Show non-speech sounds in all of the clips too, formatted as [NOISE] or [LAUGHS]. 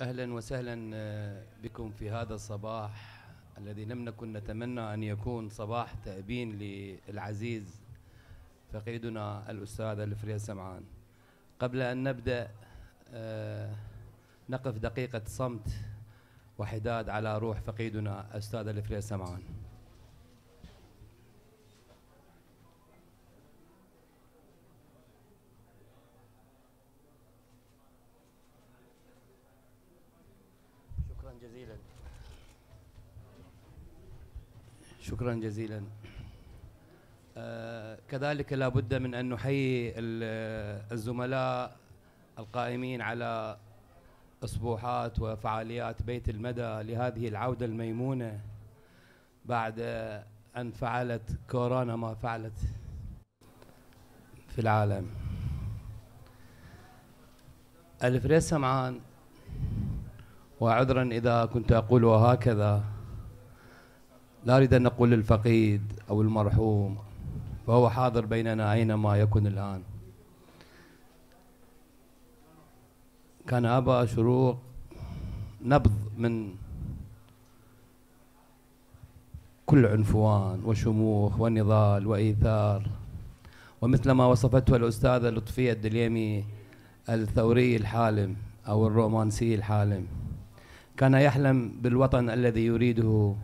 اهلا وسهلا آه، بكم في هذا الصباح الذي لم نكن نتمنى ان يكون صباح تابين للعزيز فقيدنا الاستاذ الفريد سمعان قبل ان نبدا آه، نقف دقيقه صمت وحداد على روح فقيدنا الاستاذ الفريد سمعان شكرا جزيلا آه كذلك لا بد من أن نحيي الزملاء القائمين على أسبوعات وفعاليات بيت المدى لهذه العودة الميمونة بعد أن فعلت كورونا ما فعلت في العالم الفريسه سمعان وعذرا إذا كنت أقول وهكذا لا أريد أن أقول الفقيد أو المرحوم فهو حاضر بيننا أينما يكن الآن كان أبا شروق نبض من كل عنفوان وشموخ ونضال وإيثار ومثل ما وصفته الأستاذة لطفية الدليمي الثوري الحالم أو الرومانسي الحالم كان يحلم بالوطن الذي يريده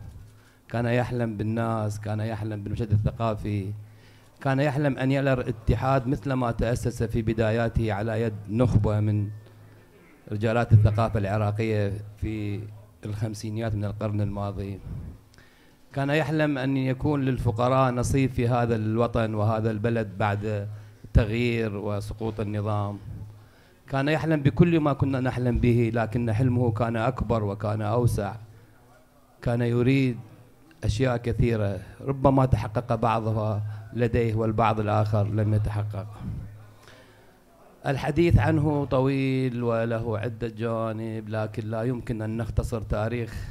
كان يحلم بالناس كان يحلم بالمشهد الثقافي كان يحلم أن يلر اتحاد مثل ما تأسس في بداياته على يد نخبة من رجالات الثقافة العراقية في الخمسينيات من القرن الماضي كان يحلم أن يكون للفقراء نصيب في هذا الوطن وهذا البلد بعد التغيير وسقوط النظام كان يحلم بكل ما كنا نحلم به لكن حلمه كان أكبر وكان أوسع كان يريد أشياء كثيرة ربما تحقق بعضها لديه والبعض الآخر لم يتحقق الحديث عنه طويل وله عدة جوانب لكن لا يمكن أن نختصر تاريخ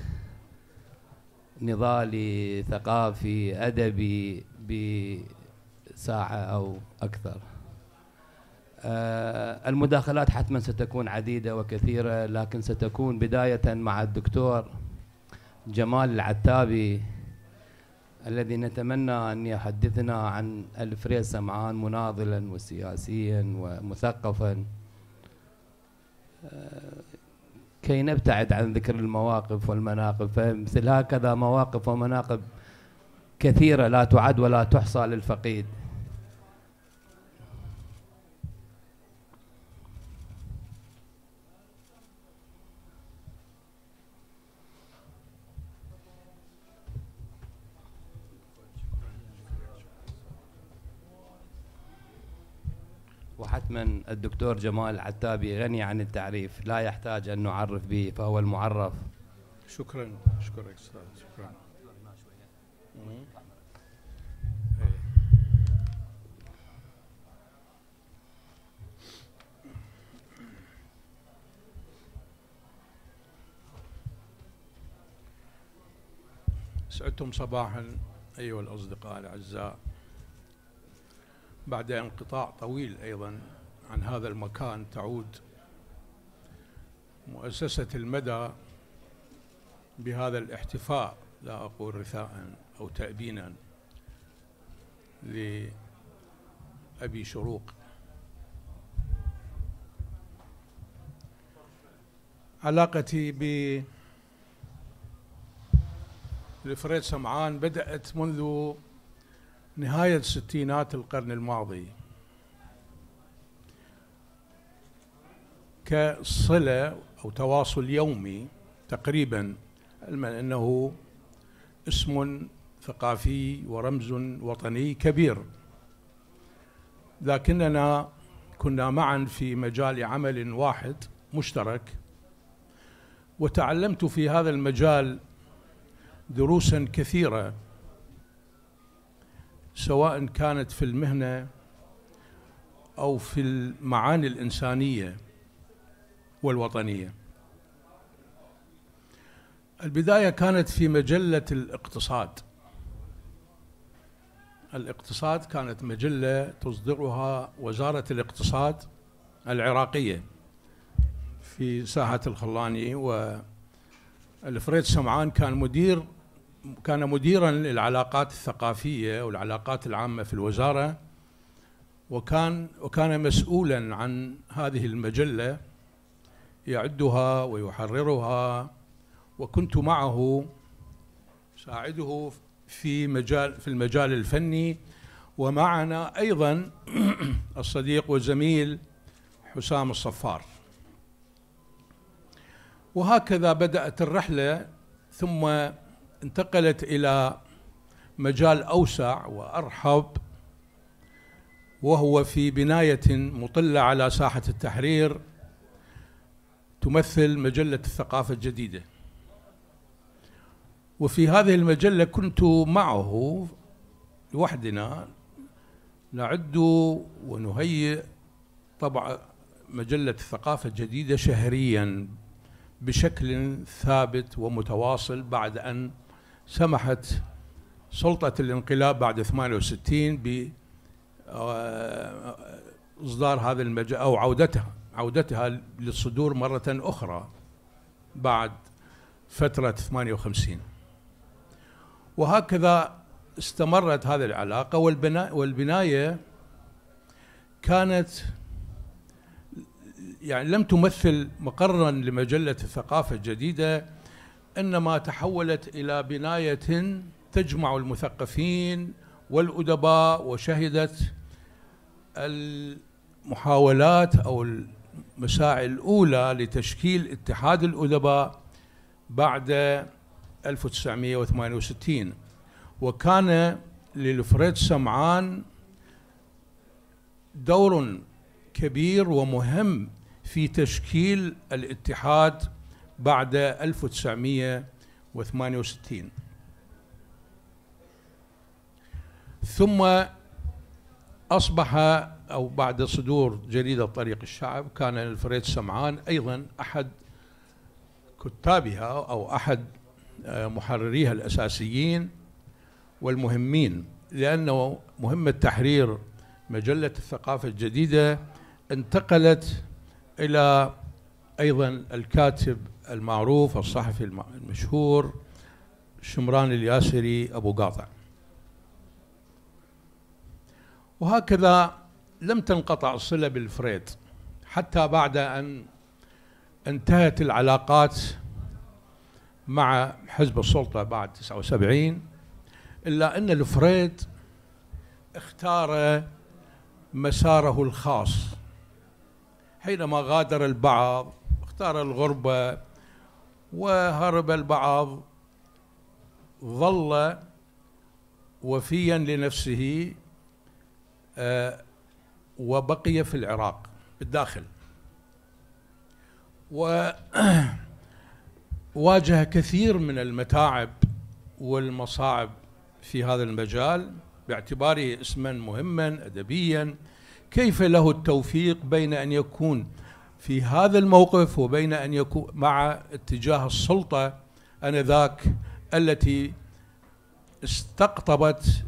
نضالي ثقافي أدبي بساعة أو أكثر آه، المداخلات حتما ستكون عديدة وكثيرة لكن ستكون بداية مع الدكتور جمال العتابي الذي نتمنى أن يحدثنا عن الفريد سمعان مناضلا وسياسيا ومثقفا آه، كي نبتعد عن ذكر المواقف والمناقب فمثل هكذا مواقف ومناقب كثيرة لا تعد ولا تحصى للفقيد الدكتور جمال عتابي غني عن التعريف لا يحتاج أن نعرف به فهو المعرف شكرا شكرا أستاذ شكرا سعدتم صباحا أيها الأصدقاء الأعزاء بعد انقطاع طويل أيضا عن هذا المكان تعود مؤسسة المدى بهذا الاحتفاء لا أقول رثاء أو تأبينا لأبي شروق علاقتي ب الفريد سمعان بدأت منذ نهاية ستينات القرن الماضي كصلة أو تواصل يومي تقريبا علما أنه اسم ثقافي ورمز وطني كبير لكننا كنا معا في مجال عمل واحد مشترك وتعلمت في هذا المجال دروسا كثيره سواء كانت في المهنه او في المعاني الانسانيه والوطنية البداية كانت في مجلة الاقتصاد الاقتصاد كانت مجلة تصدرها وزارة الاقتصاد العراقية في ساحة الخلاني والفريد سمعان كان مدير كان مديرا للعلاقات الثقافية والعلاقات العامة في الوزارة وكان وكان مسؤولا عن هذه المجله يعدها ويحررها وكنت معه ساعده في مجال في المجال الفني ومعنا ايضا [CLEARS THROAT] الصديق والزميل حسام الصفار وهكذا بدات الرحله ثم انتقلت الى مجال اوسع وارحب وهو في بنايه مطله على ساحه التحرير تمثل مجلة الثقافة الجديدة وفي هذه المجلة كنت معه لوحدنا نعد ونهيئ طبع مجلة الثقافة الجديدة شهريا بشكل ثابت ومتواصل بعد أن سمحت سلطة الانقلاب بعد 68 بإصدار آه، هذا المجلة أو عودتها عودتها للصدور مرة أخرى بعد فترة 58 وهكذا استمرت هذه العلاقة والبناء والبناية كانت يعني لم تمثل مقرا لمجلة الثقافة الجديدة إنما تحولت إلى بناية تجمع المثقفين والأدباء وشهدت المحاولات أو المساعي الأولى لتشكيل اتحاد الأدباء بعد 1968 وكان للفريد سمعان دور كبير ومهم في تشكيل الاتحاد بعد 1968 ثم أصبح أو بعد صدور جريدة طريق الشعب كان الفريد سمعان أيضا أحد كتابها أو أحد آه، محرريها الأساسيين والمهمين لأنه مهمة تحرير مجلة الثقافة الجديدة انتقلت إلى أيضا الكاتب المعروف الصحفي المشهور شمران الياسري أبو قاطع وهكذا لم تنقطع الصلة بالفريد حتى بعد أن انتهت العلاقات مع حزب السلطة بعد 79 إلا أن الفريد اختار مساره الخاص حينما غادر البعض اختار الغربة وهرب البعض ظل وفيا لنفسه آه، وبقي في العراق بالداخل وواجه [CLEARS THROAT] كثير من المتاعب والمصاعب في هذا المجال باعتباره اسما مهما ادبيا كيف له التوفيق بين ان يكون في هذا الموقف وبين ان يكون مع اتجاه السلطه انذاك التي استقطبت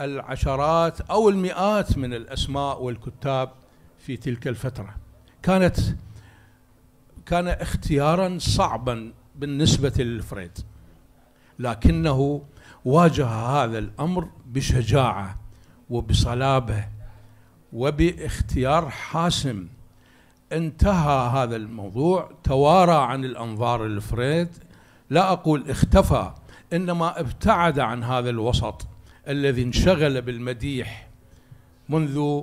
العشرات او المئات من الاسماء والكتاب في تلك الفتره كانت كان اختيارا صعبا بالنسبه للفريد لكنه واجه هذا الامر بشجاعه وبصلابه وباختيار حاسم انتهى هذا الموضوع توارى عن الانظار الفريد لا اقول اختفى انما ابتعد عن هذا الوسط الذي انشغل بالمديح منذ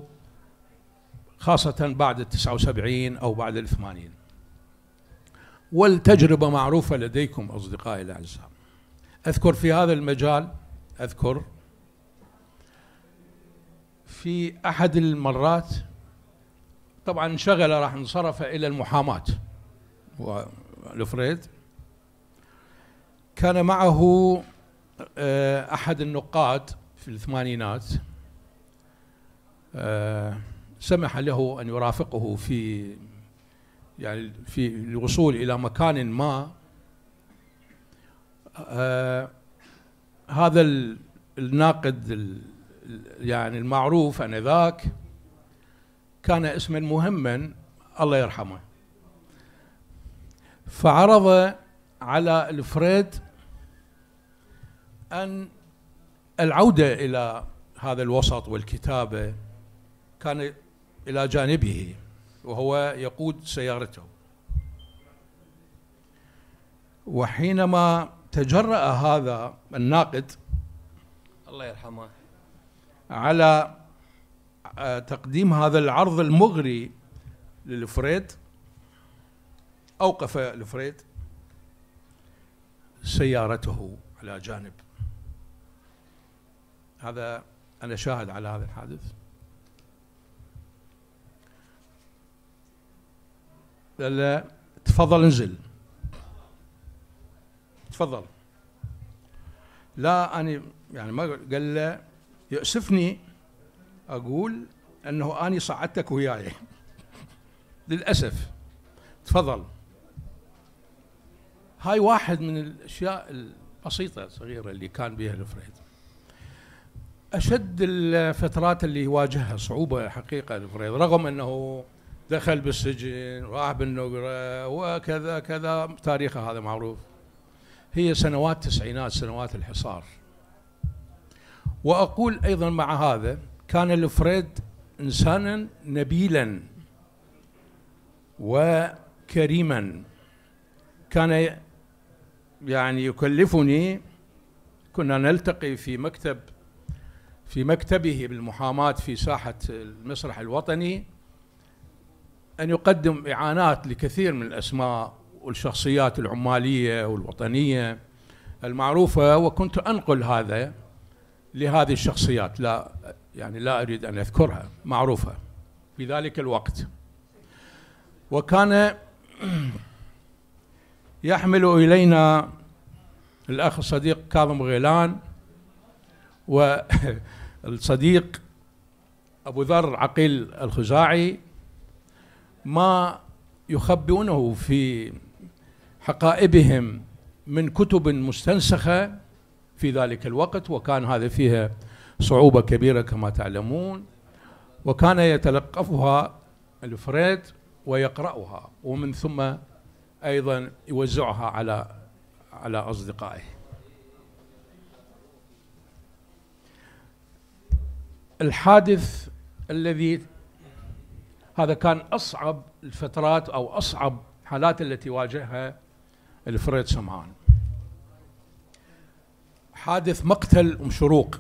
خاصة بعد التسعة وسبعين أو بعد الثمانين والتجربة معروفة لديكم أصدقائي الأعزاء أذكر في هذا المجال أذكر في أحد المرات طبعا انشغل راح انصرف إلى المحاماة والفريد كان معه آه، أحد النقاد في الثمانينات آه، سمح له أن يرافقه في يعني في الوصول إلى مكان ما آه، هذا الناقد يعني المعروف انذاك كان اسما مهما الله يرحمه فعرض على الفريد أن العودة إلى هذا الوسط والكتابة كان إلى جانبه وهو يقود سيارته وحينما تجرأ هذا الناقد الله يرحمه على آه، تقديم هذا العرض المغري للفريد أوقف الفريد سيارته على جانب هذا أنا شاهد على هذا الحادث قال له تفضل انزل تفضل لا أنا يعني ما قال له يؤسفني أقول أنه أني صعدتك وياي [LAUGHS] للأسف تفضل هاي واحد من الأشياء البسيطة الصغيرة اللي كان بها الفريد اشد الفترات اللي يواجهها صعوبه حقيقه الفريد رغم انه دخل بالسجن راح بالنقرة وكذا كذا تاريخه هذا معروف هي سنوات التسعينات سنوات الحصار وأقول أيضا مع هذا كان الفريد إنسانا نبيلا وكريما كان يعني يكلفني كنا نلتقي في مكتب في مكتبه بالمحاماة في ساحة المسرح الوطني أن يقدم إعانات لكثير من الأسماء والشخصيات العمالية والوطنية المعروفة وكنت أنقل هذا لهذه الشخصيات لا يعني لا أريد أن أذكرها معروفة في ذلك الوقت وكان [CLEARS THROAT] يحمل إلينا الأخ الصديق كاظم غيلان و [LAUGHS] الصديق أبو ذر عقيل الخزاعي ما يخبئونه في حقائبهم من كتب مستنسخة في ذلك الوقت وكان هذا فيها صعوبة كبيرة كما تعلمون وكان يتلقفها الفريد ويقرأها ومن ثم أيضا يوزعها على على أصدقائه الحادث الذي هذا كان أصعب الفترات أو أصعب الحالات التي واجهها الفريد سمعان حادث مقتل أم شروق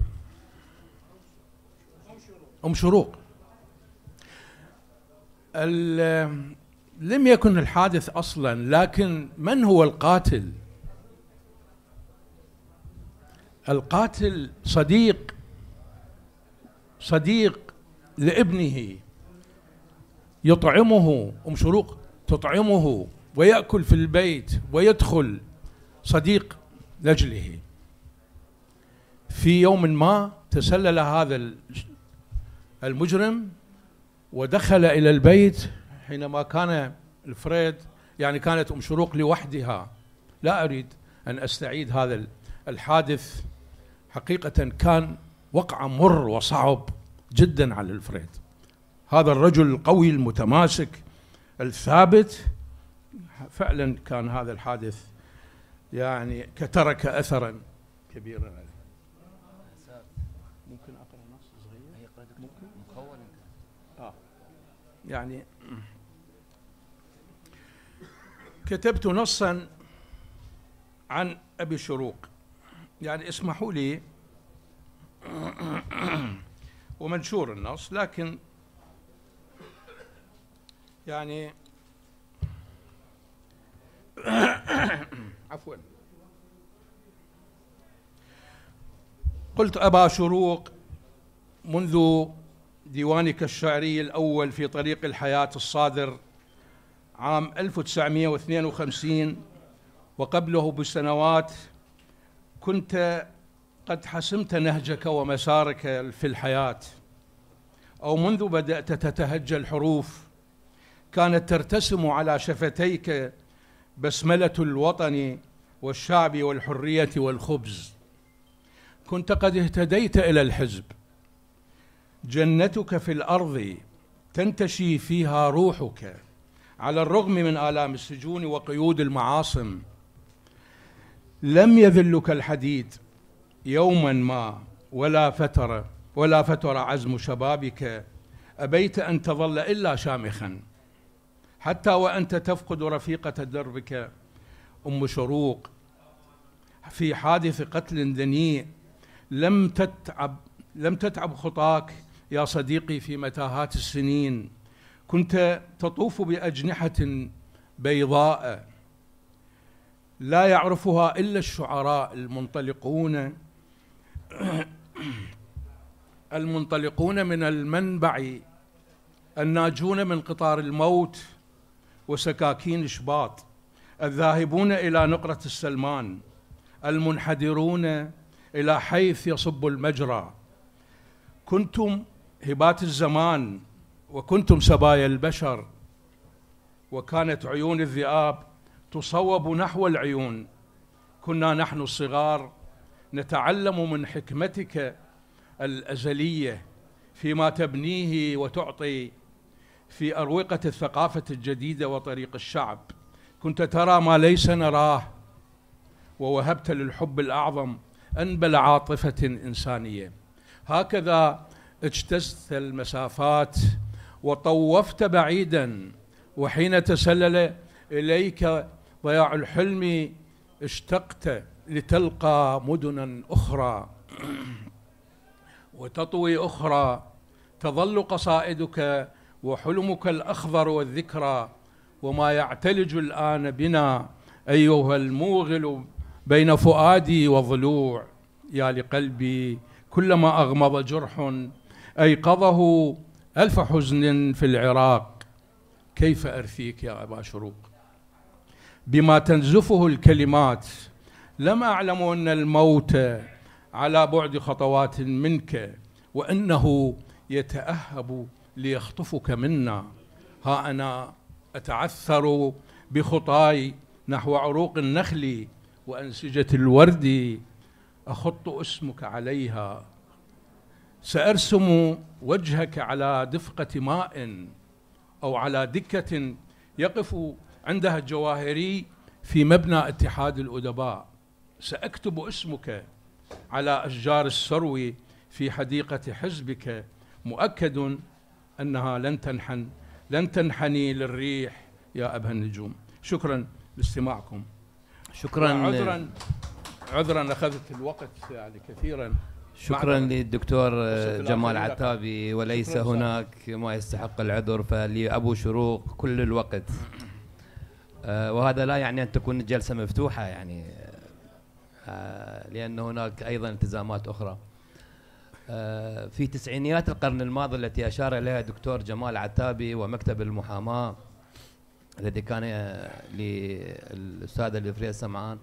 أم شروق لم يكن الحادث أصلا لكن من هو القاتل القاتل صديق صديق لابنه يطعمه أم شروق تطعمه ويأكل في البيت ويدخل صديق لأجله في يوم ما تسلل هذا المجرم ودخل إلى البيت حينما كان الفريد يعني كانت أم شروق لوحدها لا أريد أن أستعيد هذا الحادث حقيقة كان وقع مر وصعب جدا على الفريد هذا الرجل القوي المتماسك الثابت فعلا كان هذا الحادث يعني كترك اثرا كبيرا عليه ممكن اقرا نص صغير ممكن اه يعني كتبت نصا عن ابي شروق يعني اسمحوا لي [CLEARS THROAT] ومنشور النص لكن يعني [COUGHS] عفوا قلت أبا شروق منذ ديوانك الشعري الأول في طريق الحياة الصادر عام 1952 وقبله بسنوات كنت قد حسمت نهجك ومسارك في الحياة أو منذ بدأت تتهجى الحروف كانت ترتسم على شفتيك بسملة الوطن والشعب والحرية والخبز كنت قد اهتديت إلى الحزب جنتك في الأرض تنتشي فيها روحك على الرغم من آلام السجون وقيود المعاصم لم يذلك الحديد يوما ما ولا فترة ولا فتر عزم شبابك أبيت أن تظل إلا شامخا حتى وأنت تفقد رفيقة دربك أم شروق في حادث قتل دنيء لم تتعب لم تتعب خطاك يا صديقي في متاهات السنين كنت تطوف بأجنحة بيضاء لا يعرفها إلا الشعراء المنطلقون [COUGHS] المنطلقون من المنبع الناجون من قطار الموت وسكاكين شباط الذاهبون إلى نقرة السلمان المنحدرون إلى حيث يصب المجرى كنتم هبات الزمان وكنتم سبايا البشر وكانت عيون الذئاب تصوب نحو العيون كنا نحن الصغار نتعلم من حكمتك الأزلية فيما تبنيه وتعطي في أروقة الثقافة الجديدة وطريق الشعب كنت ترى ما ليس نراه ووهبت للحب الأعظم أنبل عاطفة إنسانية هكذا اجتزت المسافات وطوفت بعيدا وحين تسلل إليك ضياع الحلم اشتقت لتلقى مدنا أخرى وتطوي أخرى تظل قصائدك وحلمك الأخضر والذكرى وما يعتلج الآن بنا أيها الموغل بين فؤادي وضلوع يا لقلبي كلما أغمض جرح أيقظه ألف حزن في العراق كيف أرثيك يا أبا شروق بما تنزفه الكلمات لم أعلم أن الموت على بعد خطوات منك وأنه يتأهب ليخطفك منا ها أنا أتعثر بخطاي نحو عروق النخل وأنسجة الورد أخط اسمك عليها سأرسم وجهك على دفقة ماء أو على دكة يقف عندها الجواهري في مبنى اتحاد الأدباء سأكتب اسمك على أشجار السرو في حديقة حزبك مؤكد أنها لن تنحن لن تنحني للريح يا أبا النجوم شكرا لاستماعكم شكرا عذرا عذرا أخذت الوقت يعني كثيرا شكرا للدكتور آه، جمال عتابي وليس هناك ما يستحق العذر فلأبو شروق كل الوقت آه، وهذا لا يعني أن تكون الجلسة مفتوحة يعني آه، لأن هناك أيضا التزامات أخرى آه، في تسعينيات القرن الماضي التي أشار إليها دكتور جمال عتابي ومكتب المحاماة الذي كان آه، للأستاذ الإفريق سمعان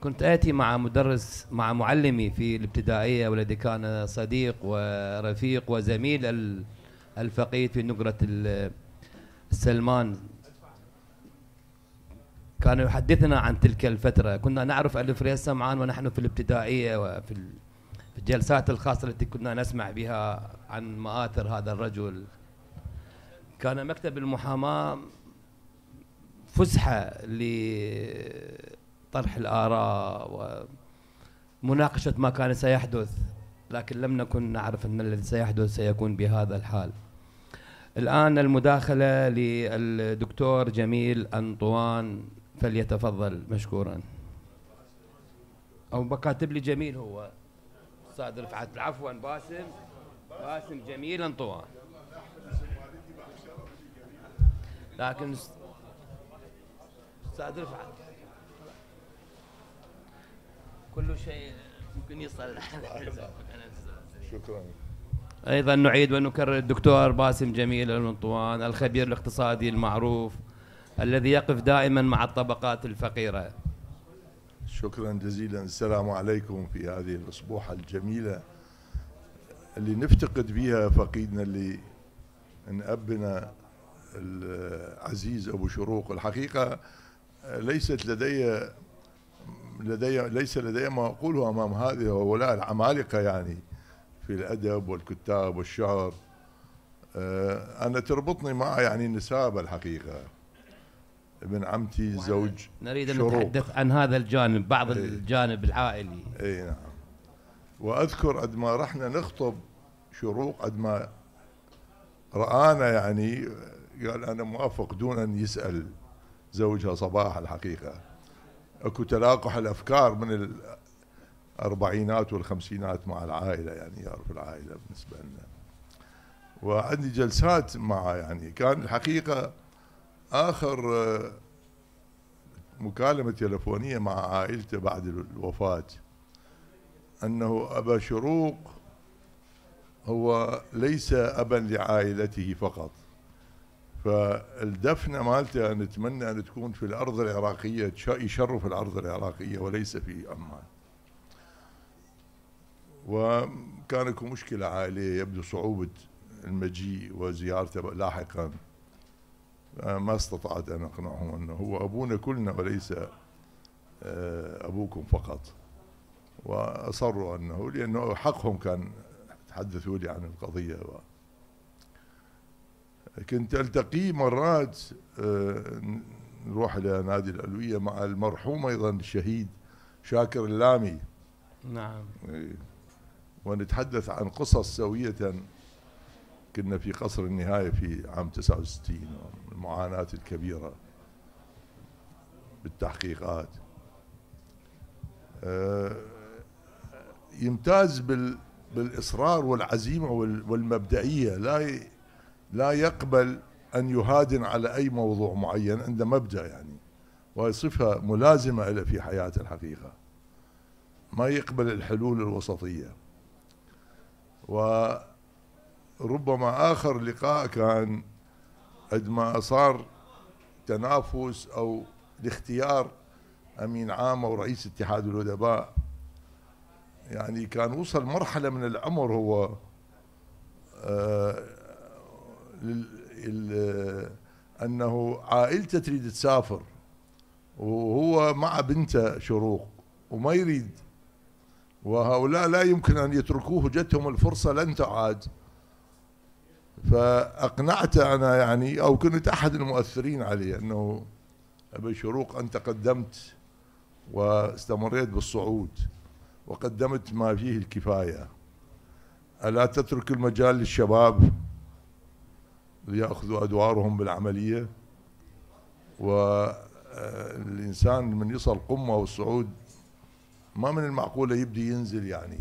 كنت أتي مع مدرس مع معلمي في الابتدائية والذي كان صديق ورفيق وزميل الفقيد في نقرة السلمان كان يحدثنا عن تلك الفترة كنا نعرف ألف ريال سمعان ونحن في الابتدائية وفي الجلسات الخاصة التي كنا نسمع بها عن مآثر هذا الرجل كان مكتب المحاماة فسحة لطرح الآراء ومناقشة ما كان سيحدث لكن لم نكن نعرف أن الذي سيحدث سيكون بهذا الحال الآن المداخلة للدكتور جميل أنطوان فليتفضل مشكورا أو بكاتب لي جميل هو استاذ رفعت عفوا باسم باسم جميل انطوان لكن استاذ رفعت كل شيء ممكن يصلح [LAUGHS] شكرا ايضا نعيد ونكرر الدكتور باسم جميل المنطوان الخبير الاقتصادي المعروف الذي يقف دائما مع الطبقات الفقيرة شكرا جزيلا السلام عليكم في هذه الأسبوحة الجميلة اللي نفتقد بها فقيدنا اللي من أبنا العزيز أبو شروق الحقيقة ليست لدي لدي ليس لدي ما أقوله أمام هذه هؤلاء العمالقة يعني في الأدب والكتاب والشعر أه، أنا تربطني مع يعني النسابة الحقيقة ابن عمتي زوج نريد ان نتحدث عن هذا الجانب بعض ايه الجانب العائلي اي نعم واذكر قد ما رحنا نخطب شروق قد ما رانا يعني قال انا موافق دون ان يسال زوجها صباح الحقيقه اكو تلاقح الافكار من الاربعينات والخمسينات مع العائله يعني يعرف العائله بالنسبه لنا وعندي جلسات معه يعني كان الحقيقه اخر آه، مكالمه تلفونيه مع عائلته بعد الوفاه انه ابا شروق هو ليس ابا لعائلته فقط فالدفنه مالته نتمنى ان تكون في الارض العراقيه يشرف الارض العراقيه وليس في عمان وكان اكو مشكله عائليه يبدو صعوبه المجيء وزيارته لاحقا آه، ما استطعت أن أقنعهم أنه هو أبونا كلنا وليس آه، أبوكم فقط وأصروا أنه لأنه حقهم كان تحدثوا لي عن القضية و كنت التقي مرات آه، نروح إلى نادي الألوية مع المرحوم أيضا الشهيد شاكر اللامي نعم إيه. ونتحدث عن قصص سوية كنا في قصر النهاية في عام 69 المعاناة الكبيرة بالتحقيقات آه، يمتاز بال بالإصرار والعزيمة والمبدئية لا لا يقبل أن يهادن على أي موضوع معين عنده مبدأ يعني وهي صفة ملازمة له في حياته الحقيقة ما يقبل الحلول الوسطية وربما آخر لقاء كان قد ما صار تنافس او لاختيار امين عام او رئيس اتحاد الادباء يعني كان وصل مرحله من العمر هو آه انه عائلته تريد تسافر وهو مع بنته شروق وما يريد وهؤلاء لا يمكن ان يتركوه جتهم الفرصه لن تعاد فأقنعت أنا يعني أو كنت أحد المؤثرين عليه أنه أبي شروق أنت قدمت واستمريت بالصعود وقدمت ما فيه الكفاية ألا تترك المجال للشباب ليأخذوا أدوارهم بالعملية والإنسان آه، من يصل قمة والصعود ما من المعقولة يبدي ينزل يعني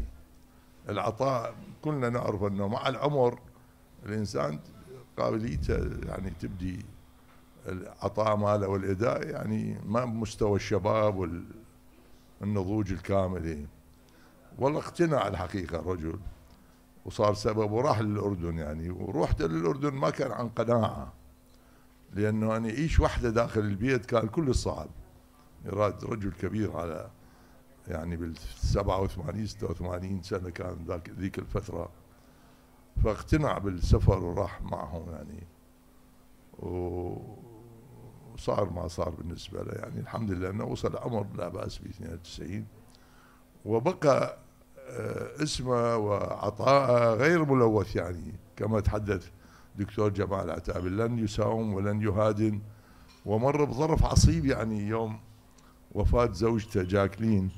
العطاء كلنا نعرف أنه مع العمر الانسان قابليته يعني تبدي العطاء ماله والاداء يعني ما بمستوى الشباب والنضوج الكامل والله اقتنع الحقيقه الرجل وصار سبب وراح للاردن يعني ورحت للاردن ما كان عن قناعه لانه انا ايش وحده داخل البيت كان كل صعب يراد رجل كبير على يعني بال 87 86 سنه كان ذاك ذيك الفتره فاقتنع بالسفر وراح معهم يعني وصار ما صار بالنسبة له يعني الحمد لله أنه وصل عمر لا بأس ب 92 وبقى آه، اسمه وعطاءه آه، غير ملوث يعني كما تحدث دكتور جمال عتاب لن يساوم ولن يهادن ومر بظرف عصيب يعني يوم وفاة زوجته جاكلين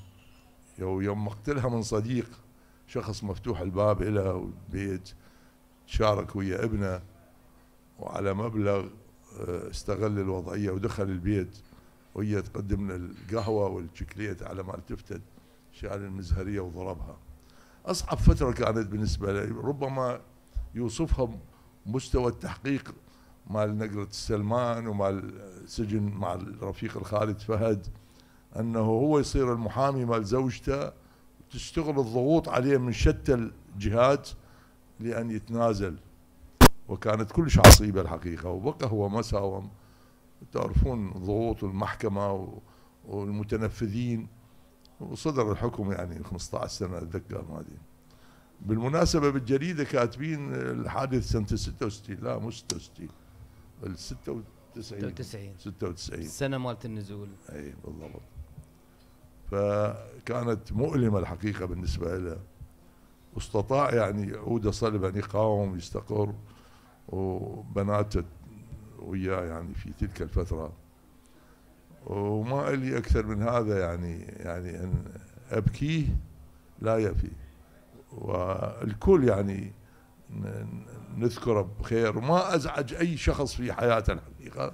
يوم مقتلها من صديق شخص مفتوح الباب له البيت شارك ويا ابنه وعلى مبلغ آه، استغل الوضعية ودخل البيت وهي تقدم له القهوة والشكليت على ما التفتت شال المزهرية وضربها أصعب فترة كانت بالنسبة لي ربما يوصفها مستوى التحقيق مال نقرة السلمان ومال السجن مع الرفيق الخالد فهد أنه هو يصير المحامي مال زوجته تشتغل الضغوط عليه من شتى الجهات لأن يتنازل وكانت كلش عصيبة الحقيقة وبقى هو مساوم تعرفون ضغوط المحكمة والمتنفذين وصدر الحكم يعني 15 سنة أتذكر ما دي بالمناسبة بالجريدة كاتبين الحادث سنة 66 لا مو 66 ال 96 96 96 السنة مالت النزول اي بالضبط فكانت مؤلمة الحقيقة بالنسبة له واستطاع يعني يعود صلب أن يقاوم يستقر وبناته وياه يعني في تلك الفترة وما لي أكثر من هذا يعني يعني أن أبكيه لا يفي والكل يعني نذكره بخير ما أزعج أي شخص في حياته الحقيقة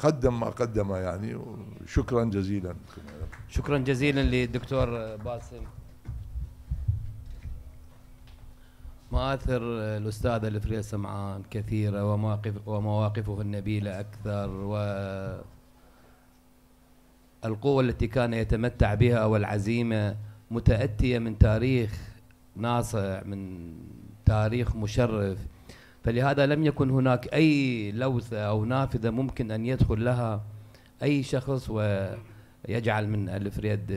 قدم ما قدم يعني شكرا جزيلا شكرا جزيلا للدكتور باسم مآثر الأستاذ الفريق سمعان كثيرة ومواقف ومواقفه النبيلة أكثر و القوة التي كان يتمتع بها والعزيمة متأتية من تاريخ ناصع من تاريخ مشرف فلهذا لم يكن هناك أي لوثة أو نافذة ممكن أن يدخل لها أي شخص ويجعل من الفريد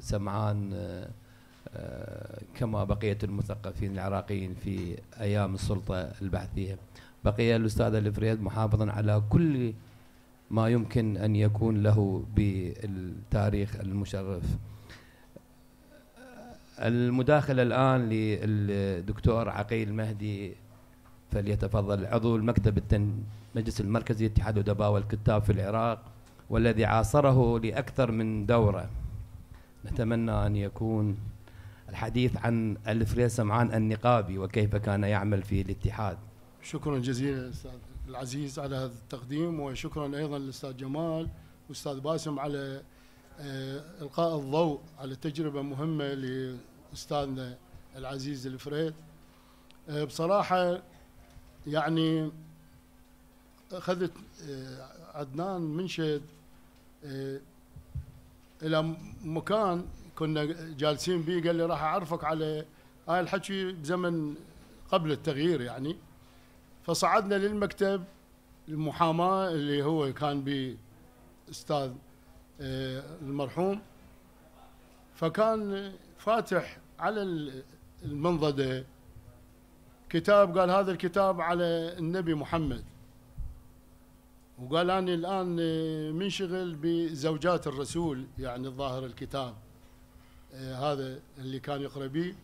سمعان كما بقية المثقفين العراقيين في أيام السلطة البعثية بقي الأستاذ الفريد محافظا على كل ما يمكن أن يكون له بالتاريخ المشرف المداخلة الآن للدكتور عقيل مهدي فليتفضل عضو المكتب التن... مجلس المركزي اتحاد أدباء والكتاب في العراق والذي عاصره لأكثر من دورة نتمنى أن يكون الحديث عن الفريد سمعان النقابي وكيف كان يعمل في الاتحاد شكرا جزيلا أستاذ العزيز على هذا التقديم وشكرا أيضا للأستاذ جمال والأستاذ باسم على آه، إلقاء الضوء على تجربة مهمة لأستاذنا العزيز الفريد آه، بصراحة يعني اخذت آه، عدنان منشد آه، الى مكان كنا جالسين به قال لي راح اعرفك على هاي آه، الحكي بزمن قبل التغيير يعني فصعدنا للمكتب المحاماه اللي هو كان به استاذ المرحوم فكان فاتح على المنضده كتاب قال هذا الكتاب على النبي محمد وقال أنا الآن آه، منشغل بزوجات الرسول يعني الظاهر الكتاب آه، هذا اللي كان يقرأ به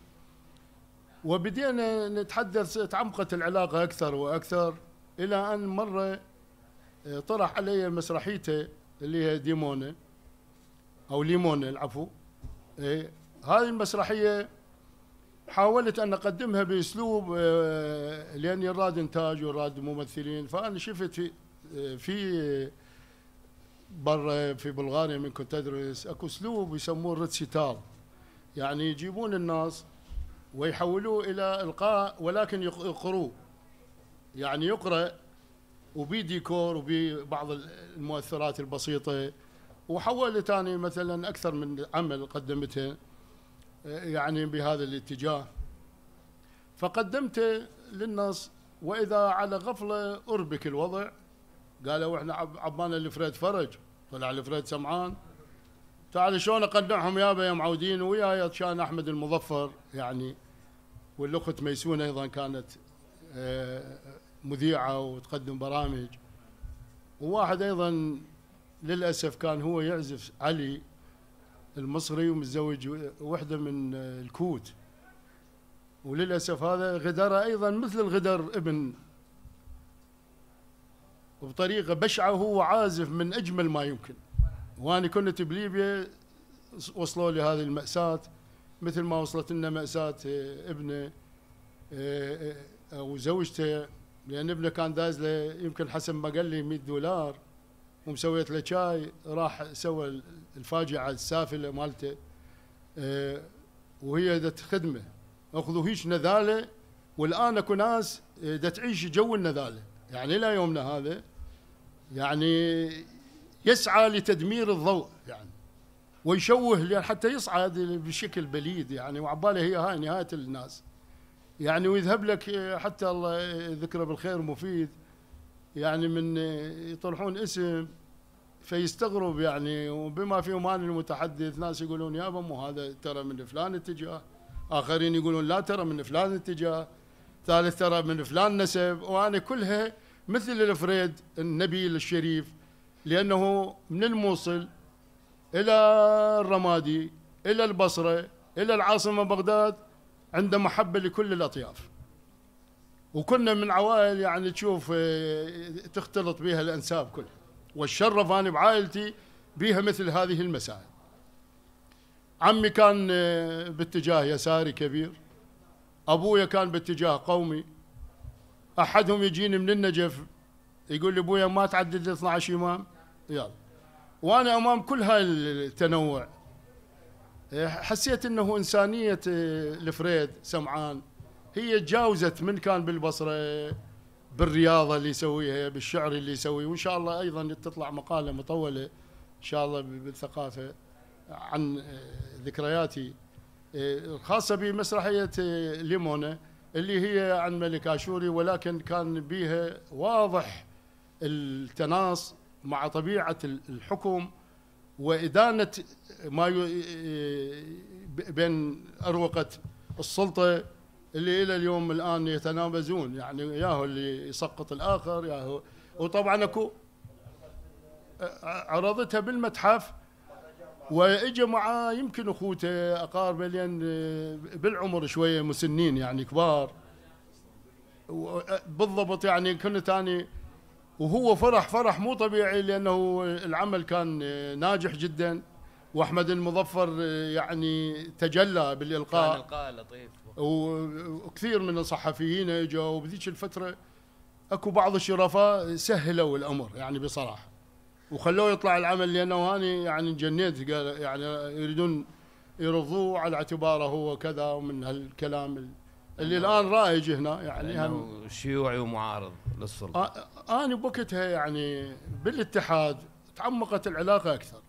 وبدينا نتحدث تعمقت العلاقة أكثر وأكثر إلى أن مرة آه، طرح علي مسرحيته اللي هي ديمونة أو ليمونة العفو إيه، هذه المسرحية حاولت ان اقدمها باسلوب آه، لاني راد انتاج وراد ممثلين فانا شفت في آه، في آه، برا في بلغاريا من كنت ادرس اكو اسلوب يسموه الريتسيتال يعني يجيبون الناس ويحولوه الى القاء ولكن يقروه يعني يقرا وبي ديكور وبي بعض المؤثرات البسيطه وحولت انا مثلا اكثر من عمل قدمته يعني بهذا الاتجاه فقدمته للنص واذا على غفله اربك الوضع قالوا احنا عبانا لفريد فرج طلع لفريد سمعان تعال شلون اقنعهم يابا يا معودين وياي شان احمد المظفر يعني والاخت ميسونه ايضا كانت آه، مذيعه وتقدم برامج وواحد ايضا للاسف كان هو يعزف علي المصري ومتزوج وحده من الكوت وللاسف هذا غدره ايضا مثل الغدر ابن وبطريقه بشعه وهو عازف من اجمل ما يمكن وانا كنت بليبيا وصلوا لي هذه الماساه مثل ما وصلت لنا ماساه ابنه او زوجته لان ابنه كان داز له يمكن حسب ما قال لي 100 دولار ومسويت له شاي راح سوى الفاجعه السافله مالته أه وهي دت خدمه اخذوا هيش نذاله والان اكو ناس آه، تعيش جو النذاله يعني لا يومنا هذا يعني يسعى لتدمير الضوء يعني ويشوه حتى يصعد بشكل بليد يعني وعباله هي هاي نهايه الناس يعني ويذهب لك آه، حتى الله آه، ذكره بالخير مفيد يعني من يطرحون اسم فيستغرب يعني وبما فيهم انا المتحدث ناس يقولون يا بمو هذا ترى من فلان اتجاه اخرين يقولون لا ترى من فلان اتجاه ثالث ترى من فلان نسب وانا كلها مثل الفريد النبيل الشريف لانه من الموصل الى الرمادي الى البصره الى العاصمه بغداد عنده محبه لكل الاطياف وكنا من عوائل يعني تشوف آه، تختلط بها الانساب كلها والشرف انا بعائلتي بها مثل هذه المسائل عمي كان آه، باتجاه يساري كبير ابويا كان باتجاه قومي احدهم يجيني من النجف يقول لي ابويا ما تعدد 12 امام يلا وانا امام كل هاي التنوع إيه، حسيت انه انسانيه آه، الفريد سمعان هي تجاوزت من كان بالبصره بالرياضه اللي يسويها بالشعر اللي يسويه وان شاء الله ايضا تطلع مقاله مطوله ان شاء الله بالثقافه عن آه، ذكرياتي الخاصه آه، بمسرحيه آه، ليمونه اللي هي عن ملك اشوري ولكن كان بيها واضح التناص مع طبيعه الحكم وادانه ما بين اروقه السلطه اللي الى اليوم الان يتنابزون يعني ياهو اللي يسقط الاخر ياهو وطبعا اكو عرضتها بالمتحف واجى معاه يمكن اخوته اقاربه لان بالعمر شويه مسنين يعني كبار بالضبط يعني كنت اني وهو فرح فرح مو طبيعي لانه العمل كان ناجح جدا واحمد المظفر يعني تجلى بالالقاء كان القاء لطيف وكثير من الصحفيين اجوا بذيك الفتره اكو بعض الشرفاء سهلوا الامر يعني بصراحه وخلوه يطلع العمل لانه هاني يعني جنيت قال يعني يريدون يرضوه على اعتباره هو كذا ومن هالكلام اللي الان رائج هنا يعني هم شيوعي ومعارض للسلطه انا بوقتها يعني بالاتحاد تعمقت العلاقه اكثر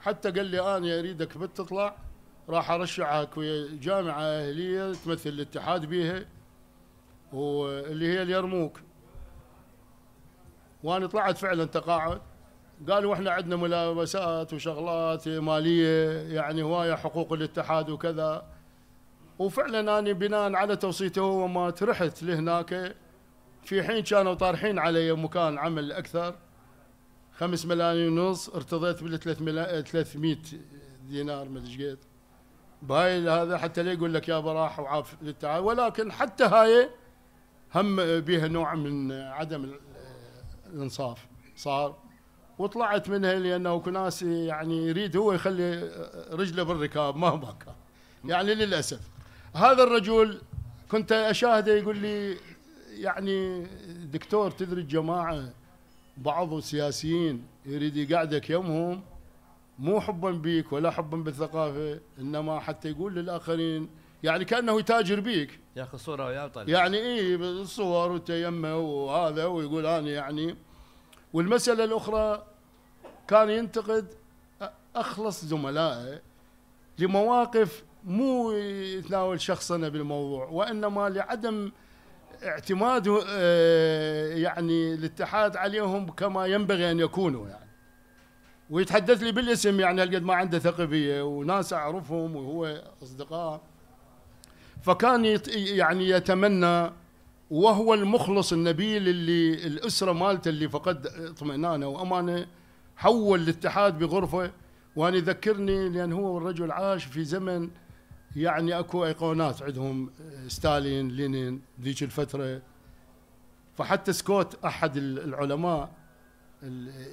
حتى قال لي انا اريدك بتطلع راح ارشحك ويا جامعه اهليه تمثل الاتحاد بيها واللي هي اليرموك وانا طلعت فعلا تقاعد قالوا احنا عندنا ملابسات وشغلات ماليه يعني هوايه حقوق الاتحاد وكذا وفعلا انا بناء على توصيته هو ما ترحت لهناك في حين كانوا طارحين علي مكان عمل اكثر خمس ملايين ونص ارتضيت بال 300 دينار ما ادري بايل هذا حتى لا يقول لك يا براح وعاف للتعال ولكن حتى هاي هم بها نوع من عدم الانصاف صار وطلعت منها لانه كناس يعني يريد هو يخلي رجله بالركاب مهما كان يعني للاسف هذا الرجل كنت اشاهده يقول لي يعني دكتور تدري الجماعه بعض السياسيين يريد يقعدك يمهم مو حبا بيك ولا حبا بالثقافه انما حتى يقول للاخرين يعني كانه يتاجر بيك ياخذ صوره ويا يعني اي بالصور وتيمه وهذا ويقول انا يعني والمساله الاخرى كان ينتقد اخلص زملائه لمواقف مو يتناول شخصنا بالموضوع وانما لعدم اعتماده آه، يعني الاتحاد عليهم كما ينبغي ان يكونوا يعني ويتحدث لي بالاسم يعني هالقد ما عنده فيا وناس اعرفهم وهو اصدقاء فكان يعني يتمنى وهو المخلص النبيل اللي الاسره مالته اللي فقد اطمئنانه وامانه حول الاتحاد بغرفه وانا يذكرني لان هو الرجل عاش في زمن يعني اكو ايقونات عندهم ستالين لينين ذيك الفتره فحتى سكوت احد العلماء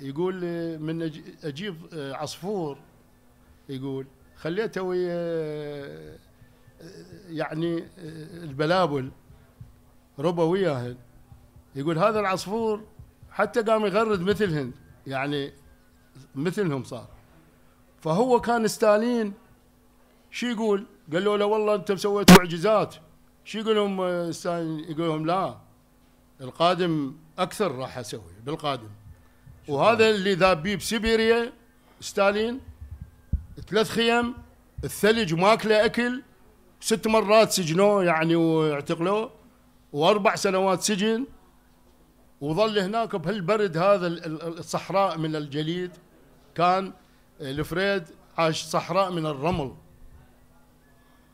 يقول من اجيب آه، عصفور يقول خليته ويا آه، آه، يعني البلابل ربا وياهن يقول هذا العصفور حتى قام يغرد مثلهن يعني مثلهم صار فهو كان ستالين شو يقول؟ قالوا له والله انتم سويتوا معجزات شو يقول لهم ستالين؟ يقول لهم لا القادم اكثر راح اسوي بالقادم وهذا آه. اللي ذا بيه بسيبيريا ستالين ثلاث خيام الثلج ماكله اكل ست مرات سجنوه يعني واعتقلوه واربع سنوات سجن وظل هناك بهالبرد هذا الصحراء من الجليد كان الفريد عاش صحراء من الرمل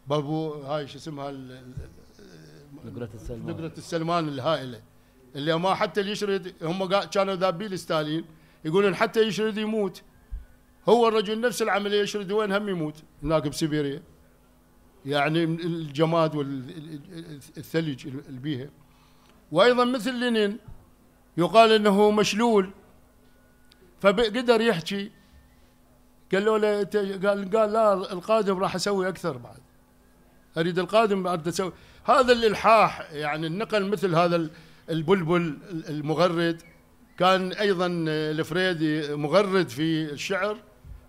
بابو هاي شو اسمها نقرة السلمان نقرة السلمان الهائلة اللي ما حتى اللي يشرد هم كانوا ذابين لستالين يقولون حتى يشرد يموت هو الرجل نفس العمليه يشرد وين هم يموت هناك بسيبيريا يعني الجماد والثلج البيئه وايضا مثل لينين يقال انه مشلول فقدر يحكي قالوا له قال قال لا القادم راح اسوي اكثر بعد اريد القادم بعد اسوي هذا الالحاح يعني النقل مثل هذا البلبل المغرد كان ايضا الفريدي مغرد في الشعر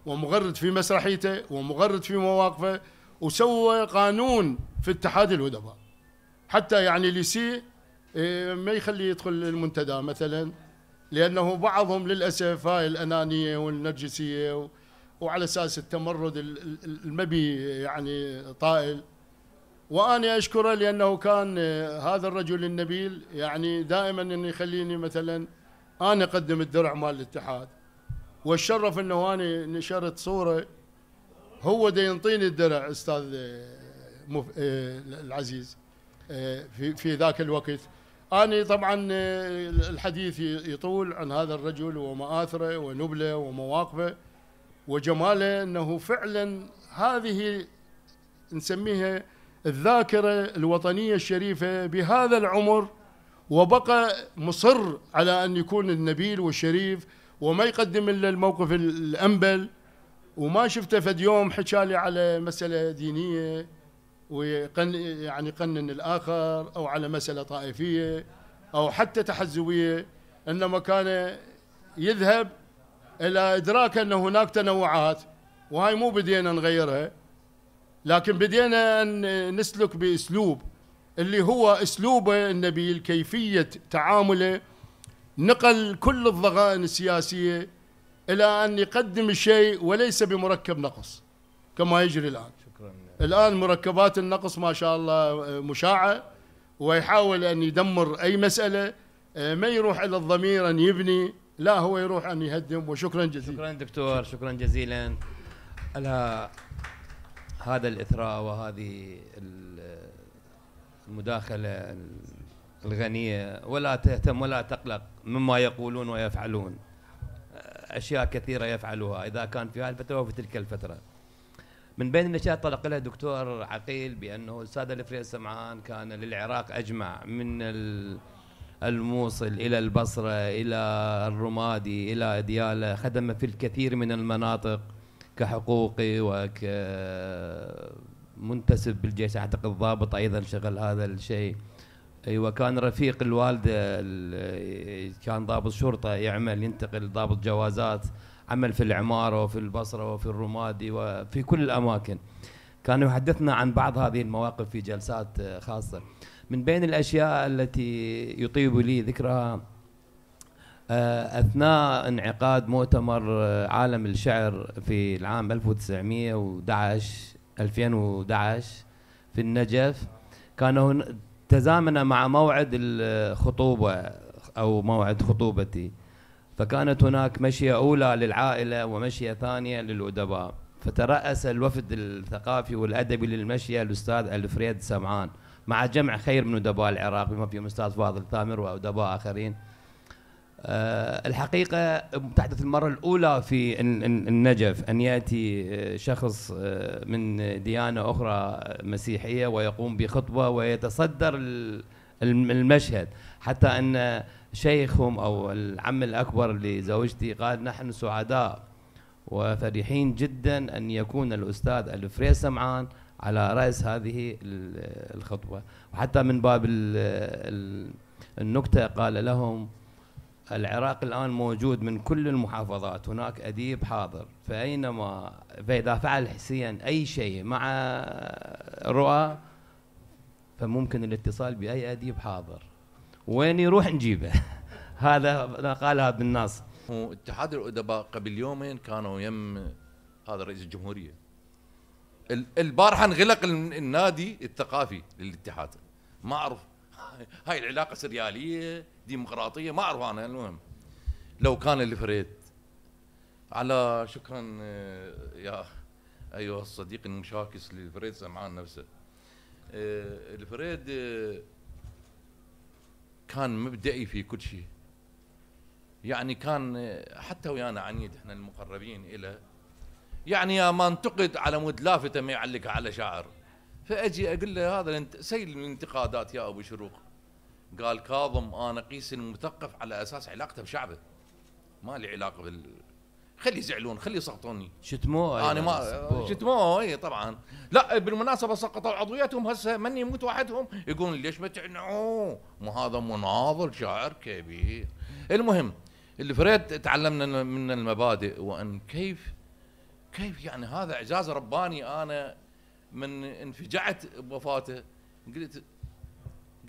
ومغرد في مسرحيته ومغرد في مواقفه وسوى قانون في اتحاد الادباء حتى يعني ليسي إيه، ما يخليه يدخل المنتدى مثلا لانه بعضهم للاسف هاي الانانيه والنرجسيه وعلى اساس التمرد المبي يعني طائل وأنا أشكره لأنه كان آه، هذا الرجل النبيل يعني دائما أنه يخليني مثلا أنا أقدم الدرع مال الاتحاد والشرف أنه أنا نشرت صورة هو ده ينطيني الدرع أستاذ آه، آه، العزيز في في ذاك الوقت أنا طبعا الحديث يطول عن هذا الرجل ومآثره ونبله ومواقفه وجماله أنه فعلا هذه نسميها الذاكرة الوطنية الشريفة بهذا العمر وبقى مصر على أن يكون النبيل والشريف وما يقدم إلا الموقف الأنبل وما شفته فد يوم حكالي على مسألة دينية ويقن يعني يقنن الآخر أو على مسألة طائفية أو حتى تحزبية إنما كان يذهب إلى إدراك أن هناك تنوعات وهاي مو بدينا نغيرها لكن بدينا أن نسلك بأسلوب اللي هو أسلوبه النبيل كيفية تعامله نقل كل الضغائن السياسية إلى أن يقدم الشيء وليس بمركب نقص كما يجري الآن شكرا. الآن مركبات النقص ما شاء الله مشاعة ويحاول أن يدمر أي مسألة ما يروح إلى الضمير أن يبني لا هو يروح أن يهدم وشكرا جزيلا شكرا دكتور شكرا جزيلا على هذا الاثراء وهذه المداخله الغنيه ولا تهتم ولا تقلق مما يقولون ويفعلون اشياء كثيره يفعلوها اذا كان في هذه الفتره وفي تلك الفتره من بين الاشياء طرق لها دكتور عقيل بانه الساده الفريق سمعان كان للعراق اجمع من الموصل الى البصره الى الرمادي الى دياله خدم في الكثير من المناطق كحقوقي وكمنتسب بالجيش اعتقد ضابط ايضا شغل هذا الشيء ايوه كان رفيق الوالده كان ضابط شرطه يعمل ينتقل ضابط جوازات عمل في العماره وفي البصره وفي الرمادي وفي كل الاماكن كان يحدثنا عن بعض هذه المواقف في جلسات خاصه من بين الاشياء التي يطيب لي ذكرها آه، اثناء انعقاد مؤتمر آه، عالم الشعر في العام 1911 2011 في النجف كان تزامن مع موعد الخطوبه او موعد خطوبتي فكانت هناك مشيه اولى للعائله ومشيه ثانيه للادباء فترأس الوفد الثقافي والادبي للمشيه الاستاذ الفريد سمعان مع جمع خير من ادباء العراق بما فيهم استاذ فاضل ثامر وادباء اخرين آه، الحقيقة تحدث المرة الأولى في النجف أن يأتي آه، شخص آه، من ديانة أخرى مسيحية ويقوم بخطبة ويتصدر المشهد حتى أن شيخهم أو العم الأكبر لزوجتي قال نحن سعداء وفرحين جدا أن يكون الأستاذ الفريس سمعان على رأس هذه الخطبة وحتى من باب النكتة قال لهم العراق الآن موجود من كل المحافظات هناك أديب حاضر فأينما فإذا فعل حسين أي شيء مع رؤى فممكن الاتصال بأي أديب حاضر وين يروح نجيبه [LAUGHS] هذا قالها بالناس اتحاد الادباء قبل يومين كانوا يم هذا رئيس الجمهوريه البارحه انغلق النادي الثقافي للاتحاد ما اعرف هاي العلاقه سرياليه ديمقراطيه ما اعرف انا المهم لو كان الفريد على شكرا آه، يا ايها الصديق المشاكس للفريد سمعان نفسه آه، الفريد آه، كان مبدئي في كل شيء يعني كان حتى ويانا عنيد احنا المقربين الى يعني يا ما انتقد على مود لافته ما يعلق على شاعر فاجي اقول له هذا سيل الانتقادات يا ابو شروق قال كاظم انا قيس المثقف على اساس علاقته بشعبه ما لي علاقه بال خلي يزعلون خلي يسقطوني شتموه أيوة، انا ما شتموه اي طبعا لا بالمناسبه سقطوا عضويتهم هسه من يموت وحدهم يقولون ليش ما تعنعوه ما هذا مناظر شاعر كبير المهم الفريد تعلمنا من المبادئ وان كيف كيف يعني هذا اعجاز رباني انا من انفجعت بوفاته قلت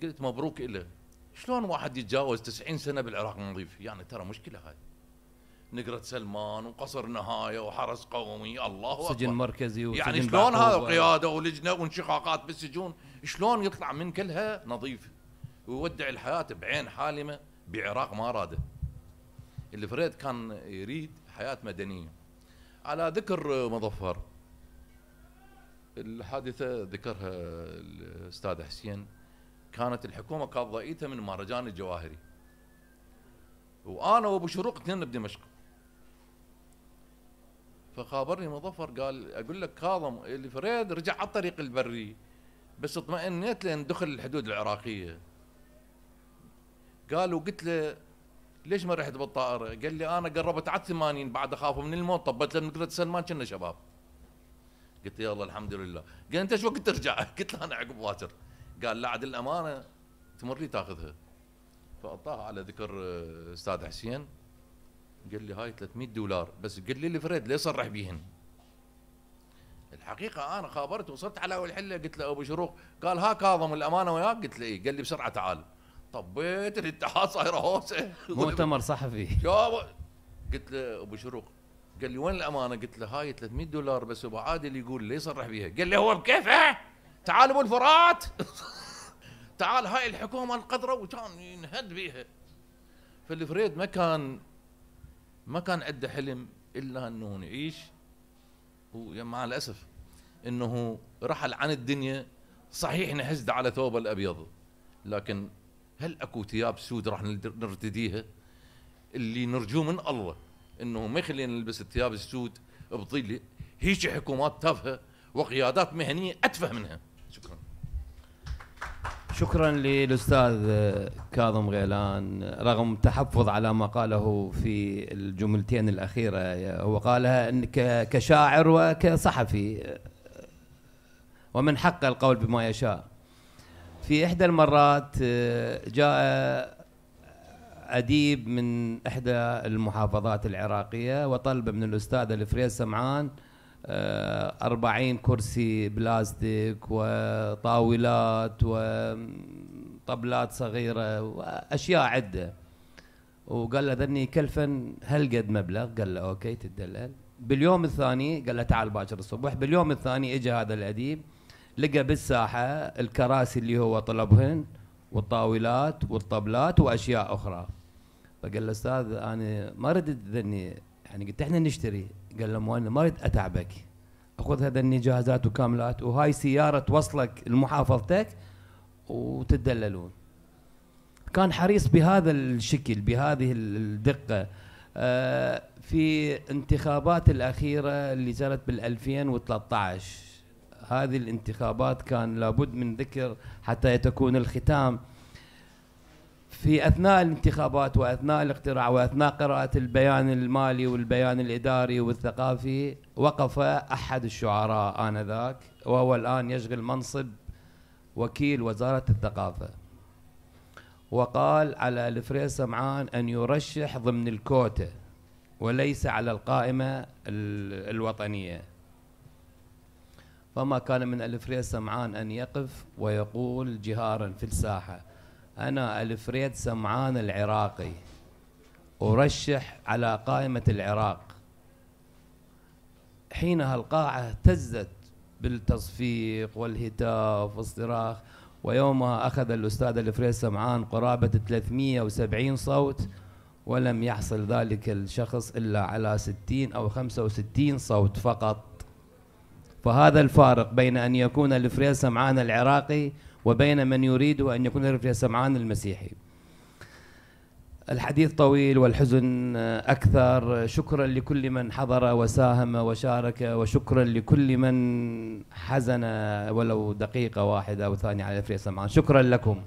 قلت مبروك له شلون واحد يتجاوز 90 سنه بالعراق نظيف يعني ترى مشكله هاي نقرة سلمان وقصر نهاية وحرس قومي الله أكبر سجن مركزي وسجن يعني شلون هذا قيادة ولجنة وانشقاقات بالسجون شلون يطلع من كلها نظيف ويودع الحياة بعين حالمة بعراق ما راده الفريد كان يريد حياة مدنية على ذكر مظفر الحادثه ذكرها الاستاذ حسين كانت الحكومه كانت من مهرجان الجواهري وانا وابو شروق اثنين بدمشق فخابرني مظفر قال اقول لك كاظم الفريد رجع على الطريق البري بس اطمئنيت لان دخل الحدود العراقيه قال وقلت له ليش ما رحت بالطائره؟ قال لي انا قربت على 80 بعد اخاف من الموت طبت لان قلت سلمان كنا شباب قلت يلا الحمد لله قال انت شو وقت ترجع [LAUGHS] قلت له انا عقب باكر قال لا عاد الامانه تمر لي تاخذها فاعطاها على ذكر آه، استاذ حسين قال لي هاي 300 دولار بس قال لي فريد ليه صرح بيهن الحقيقة أنا خابرت وصرت على أول حلة قلت له أبو شروق قال ها كاظم الأمانة وياك قلت له إيه قال لي بسرعة تعال طبيت الاتحاد صايرة هوسة مؤتمر صحفي [LAUGHS] قلت له أبو شروق قال لي وين الامانه؟ قلت له هاي 300 دولار بس ابو عادل يقول لي يصرح بيها، قال لي هو بكيفه؟ تعال ابو الفرات [LAUGHS] تعال هاي الحكومه القدره وكان ينهد بيها فالفريد ما كان ما كان عنده حلم الا انه نعيش ومع الاسف انه رحل عن الدنيا صحيح نهزد على ثوبه الابيض لكن هل اكو ثياب سود راح نرتديها اللي نرجوه من الله انه ما يخلينا نلبس الثياب السود بطيله هيجي حكومات تافهه وقيادات مهنيه اتفه منها شكرا شكرا للاستاذ كاظم غيلان رغم تحفظ على ما قاله في الجملتين الاخيره هو قالها ان كشاعر وكصحفي ومن حقه القول بما يشاء في احدى المرات آه، جاء اديب من احدى المحافظات العراقيه وطلب من الاستاذ الفريز سمعان 40 آه، كرسي بلاستيك وطاولات وطبلات صغيره واشياء عده وقال له ذني كلفا هل قد مبلغ قال له اوكي تدلل باليوم الثاني قال له تعال باكر الصبح باليوم الثاني اجى هذا الاديب لقى بالساحه الكراسي اللي هو طلبهن والطاولات والطبلات واشياء اخرى فقال له استاذ انا ما ردت ذني يعني قلت احنا نشتري قال له انا ما اريد اتعبك اخذ هذني جاهزات وكاملات وهاي سياره توصلك لمحافظتك وتدللون كان حريص بهذا الشكل بهذه الدقه آه، في انتخابات الاخيره اللي جرت بال 2013 هذه الانتخابات كان لابد من ذكر حتى تكون الختام في اثناء الانتخابات واثناء الاقتراع واثناء قراءه البيان المالي والبيان الاداري والثقافي وقف احد الشعراء انذاك وهو الان يشغل منصب وكيل وزاره الثقافه وقال على الفري سمعان ان يرشح ضمن الكوتا وليس على القائمه الوطنيه فما كان من الفري سمعان ان يقف ويقول جهارا في الساحه أنا ألفريد سمعان العراقي أرشح على قائمة العراق حينها القاعة اهتزت بالتصفيق والهتاف والصراخ ويومها أخذ الأستاذ الفريد سمعان قرابة 370 صوت ولم يحصل ذلك الشخص إلا على 60 أو 65 صوت فقط فهذا الفارق بين أن يكون الفريد سمعان العراقي وبين من يريد أن يكون في سمعان المسيحي الحديث طويل والحزن أكثر شكرا لكل من حضر وساهم وشارك وشكرا لكل من حزن ولو دقيقة واحدة أو ثانية على فريق سمعان شكرا لكم